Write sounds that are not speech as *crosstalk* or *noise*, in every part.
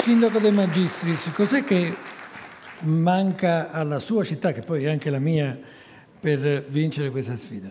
Sindaco De Magistris, cos'è che manca alla sua città, che poi è anche la mia, per vincere questa sfida?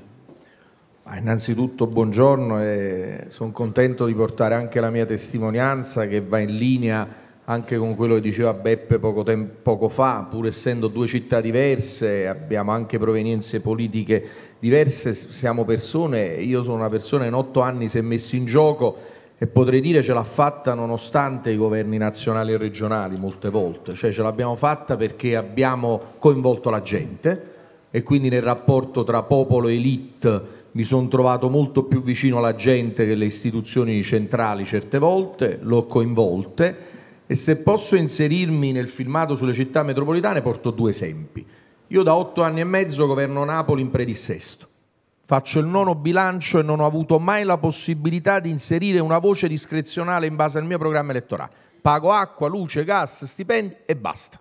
Ah, innanzitutto buongiorno e sono contento di portare anche la mia testimonianza che va in linea anche con quello che diceva Beppe poco, poco fa, pur essendo due città diverse, abbiamo anche provenienze politiche diverse, siamo persone, io sono una persona che in otto anni si è messa in gioco e potrei dire ce l'ha fatta nonostante i governi nazionali e regionali molte volte, cioè ce l'abbiamo fatta perché abbiamo coinvolto la gente e quindi nel rapporto tra popolo e elite mi sono trovato molto più vicino alla gente che alle istituzioni centrali certe volte, l'ho coinvolte e se posso inserirmi nel filmato sulle città metropolitane porto due esempi. Io da otto anni e mezzo governo Napoli in predissesto Faccio il nono bilancio e non ho avuto mai la possibilità di inserire una voce discrezionale in base al mio programma elettorale. Pago acqua, luce, gas, stipendi e basta.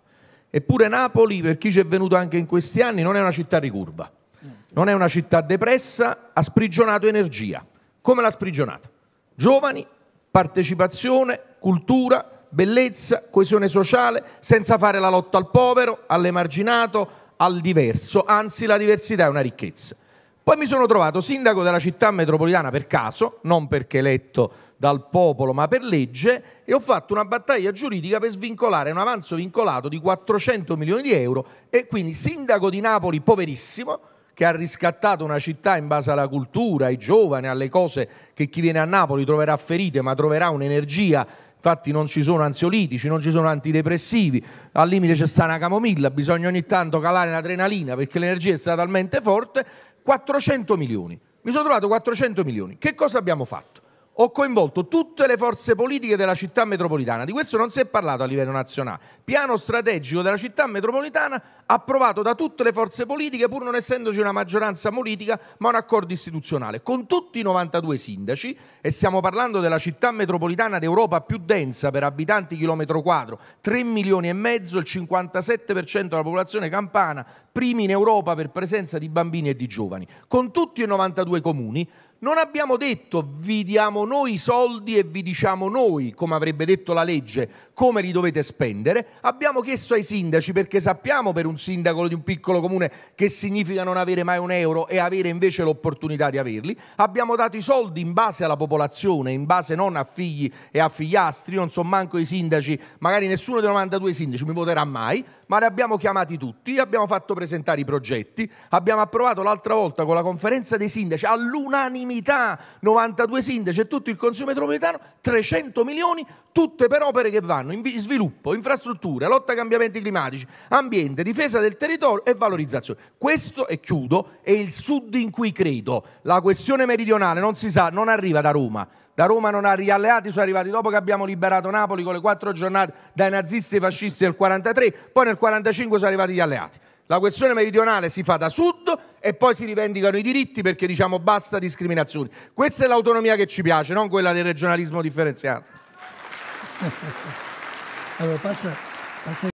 Eppure Napoli, per chi ci è venuto anche in questi anni, non è una città ricurva, non è una città depressa, ha sprigionato energia. Come l'ha sprigionata? Giovani, partecipazione, cultura, bellezza, coesione sociale, senza fare la lotta al povero, all'emarginato, al diverso, anzi la diversità è una ricchezza. Poi mi sono trovato sindaco della città metropolitana per caso, non perché eletto dal popolo ma per legge, e ho fatto una battaglia giuridica per svincolare un avanzo vincolato di 400 milioni di euro e quindi sindaco di Napoli poverissimo, che ha riscattato una città in base alla cultura, ai giovani, alle cose che chi viene a Napoli troverà ferite, ma troverà un'energia. Infatti non ci sono ansiolitici, non ci sono antidepressivi, al limite c'è sana camomilla, bisogna ogni tanto calare l'adrenalina perché l'energia è stata talmente forte. 400 milioni. Mi sono trovato 400 milioni. Che cosa abbiamo fatto? ho coinvolto tutte le forze politiche della città metropolitana. Di questo non si è parlato a livello nazionale. Piano strategico della città metropolitana approvato da tutte le forze politiche, pur non essendoci una maggioranza politica, ma un accordo istituzionale con tutti i 92 sindaci e stiamo parlando della città metropolitana d'Europa più densa per abitanti chilometro quadro, 3 milioni e mezzo, il 57% della popolazione campana, primi in Europa per presenza di bambini e di giovani. Con tutti i 92 comuni, non abbiamo detto vi diamo noi i soldi e vi diciamo noi, come avrebbe detto la legge, come li dovete spendere. Abbiamo chiesto ai sindaci, perché sappiamo per un sindaco di un piccolo comune che significa non avere mai un euro e avere invece l'opportunità di averli. Abbiamo dato i soldi in base alla popolazione, in base non a figli e a figliastri, non so manco i sindaci, magari nessuno dei 92 sindaci mi voterà mai, ma li abbiamo chiamati tutti, abbiamo fatto presentare i progetti, abbiamo approvato l'altra volta con la conferenza dei sindaci all'unanimità unanimità, 92 sindaci e tutto il Consiglio metropolitano, 300 milioni, tutte per opere che vanno in sviluppo, infrastrutture, lotta ai cambiamenti climatici, ambiente, difesa del territorio e valorizzazione. Questo, e chiudo, è il sud in cui credo. La questione meridionale non si sa, non arriva da Roma. Da Roma non arriva, alleati sono arrivati dopo che abbiamo liberato Napoli con le quattro giornate dai nazisti e fascisti del 43, poi nel 45 sono arrivati gli alleati. La questione meridionale si fa da sud e poi si rivendicano i diritti perché diciamo basta discriminazioni. Questa è l'autonomia che ci piace, non quella del regionalismo differenziato. *laughs* allora, passa, passa...